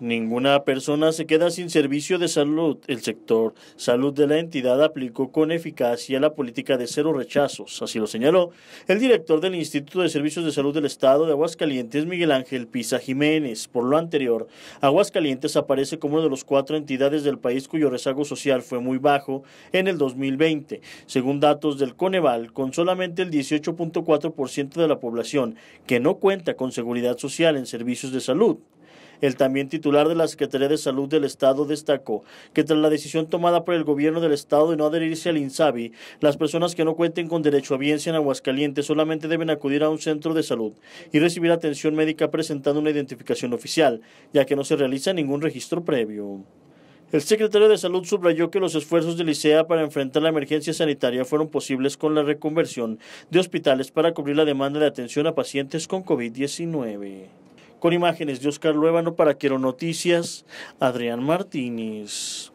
Ninguna persona se queda sin servicio de salud. El sector salud de la entidad aplicó con eficacia la política de cero rechazos. Así lo señaló el director del Instituto de Servicios de Salud del Estado de Aguascalientes, Miguel Ángel Pisa Jiménez. Por lo anterior, Aguascalientes aparece como una de las cuatro entidades del país cuyo rezago social fue muy bajo en el 2020. Según datos del Coneval, con solamente el 18.4% de la población que no cuenta con seguridad social en servicios de salud. El también titular de la Secretaría de Salud del Estado destacó que tras la decisión tomada por el gobierno del Estado de no adherirse al INSABI, las personas que no cuenten con derecho a bienes en Aguascalientes solamente deben acudir a un centro de salud y recibir atención médica presentando una identificación oficial, ya que no se realiza ningún registro previo. El secretario de Salud subrayó que los esfuerzos de Licea para enfrentar la emergencia sanitaria fueron posibles con la reconversión de hospitales para cubrir la demanda de atención a pacientes con COVID-19. Con imágenes de Oscar Luevano para Quiero Noticias, Adrián Martínez.